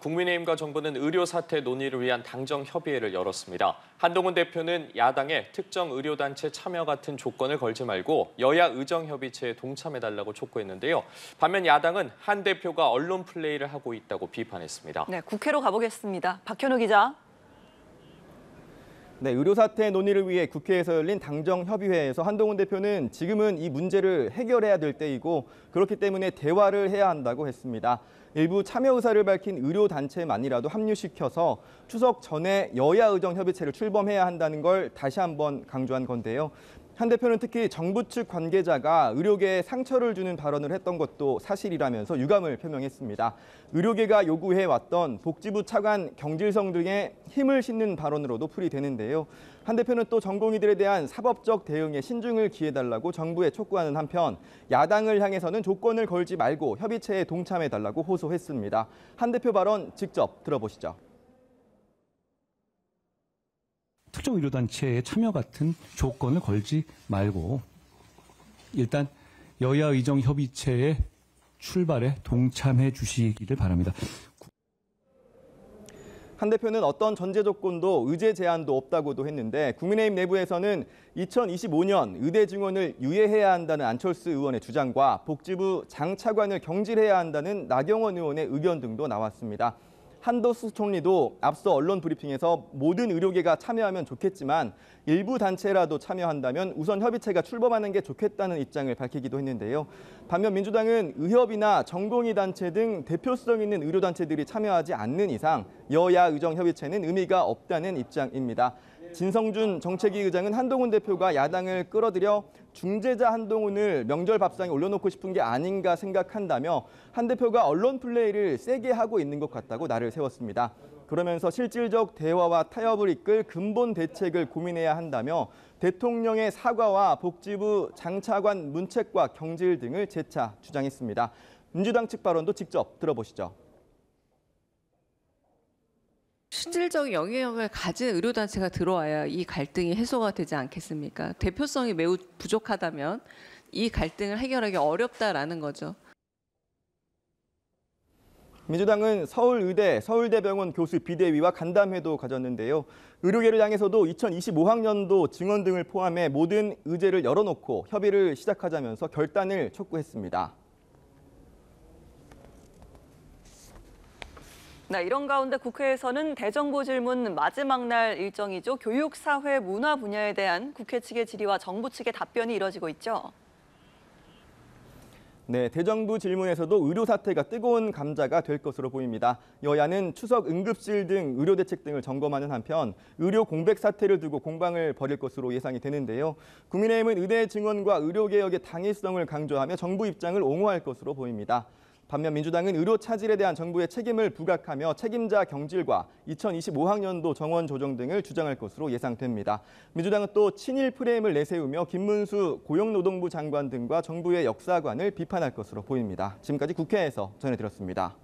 국민의힘과 정부는 의료 사태 논의를 위한 당정 협의회를 열었습니다. 한동훈 대표는 야당에 특정 의료단체 참여 같은 조건을 걸지 말고 여야 의정협의체에 동참해달라고 촉구했는데요. 반면 야당은 한 대표가 언론 플레이를 하고 있다고 비판했습니다. 네, 국회로 가보겠습니다. 박현우 기자. 네, 의료사태 논의를 위해 국회에서 열린 당정협의회에서 한동훈 대표는 지금은 이 문제를 해결해야 될 때이고 그렇기 때문에 대화를 해야 한다고 했습니다. 일부 참여 의사를 밝힌 의료단체만이라도 합류시켜서 추석 전에 여야 의정협의체를 출범해야 한다는 걸 다시 한번 강조한 건데요. 한 대표는 특히 정부 측 관계자가 의료계에 상처를 주는 발언을 했던 것도 사실이라면서 유감을 표명했습니다. 의료계가 요구해왔던 복지부 차관 경질성 등의 힘을 싣는 발언으로도 풀이되는데요. 한 대표는 또 전공의들에 대한 사법적 대응에 신중을 기해달라고 정부에 촉구하는 한편 야당을 향해서는 조건을 걸지 말고 협의체에 동참해달라고 호소했습니다. 한 대표 발언 직접 들어보시죠. 특정 의료단체에 참여 같은 조건을 걸지 말고 일단 여야 의정 협의체의 출발에 동참해 주시기를 바랍니다. 한 대표는 어떤 전제 조건도 의제 제한도 없다고도 했는데 국민의힘 내부에서는 2025년 의대 증원을 유예해야 한다는 안철수 의원의 주장과 복지부 장차관을 경질해야 한다는 나경원 의원의 의견 등도 나왔습니다. 한도수 총리도 앞서 언론 브리핑에서 모든 의료계가 참여하면 좋겠지만 일부 단체라도 참여한다면 우선 협의체가 출범하는 게 좋겠다는 입장을 밝히기도 했는데요. 반면 민주당은 의협이나 전공의 단체 등 대표성 있는 의료단체들이 참여하지 않는 이상 여야 의정협의체는 의미가 없다는 입장입니다. 진성준 정책위 의장은 한동훈 대표가 야당을 끌어들여 중재자 한동훈을 명절 밥상에 올려놓고 싶은 게 아닌가 생각한다며 한 대표가 언론 플레이를 세게 하고 있는 것 같다고 나를 세웠습니다. 그러면서 실질적 대화와 타협을 이끌 근본 대책을 고민해야 한다며 대통령의 사과와 복지부 장차관 문책과 경질 등을 재차 주장했습니다. 민주당 측 발언도 직접 들어보시죠. 실질적 영향을 가진 의료단체가 들어와야 이 갈등이 해소가 되지 않겠습니까? 대표성이 매우 부족하다면 이 갈등을 해결하기 어렵다라는 거죠. 민주당은 서울의대, 서울대병원 교수 비대위와 간담회도 가졌는데요. 의료계를 향해서도 2025학년도 증언 등을 포함해 모든 의제를 열어놓고 협의를 시작하자면서 결단을 촉구했습니다. 네, 이런 가운데 국회에서는 대정부 질문 마지막 날 일정이죠. 교육, 사회, 문화 분야에 대한 국회 측의 질의와 정부 측의 답변이 이뤄지고 있죠. 네, 대정부 질문에서도 의료 사태가 뜨거운 감자가 될 것으로 보입니다. 여야는 추석 응급실 등 의료 대책 등을 점검하는 한편 의료 공백 사태를 두고 공방을 벌일 것으로 예상이 되는데요. 국민의힘은 의대 증원과 의료 개혁의 당위성을 강조하며 정부 입장을 옹호할 것으로 보입니다. 반면 민주당은 의료 차질에 대한 정부의 책임을 부각하며 책임자 경질과 2025학년도 정원 조정 등을 주장할 것으로 예상됩니다. 민주당은 또 친일 프레임을 내세우며 김문수 고용노동부 장관 등과 정부의 역사관을 비판할 것으로 보입니다. 지금까지 국회에서 전해드렸습니다.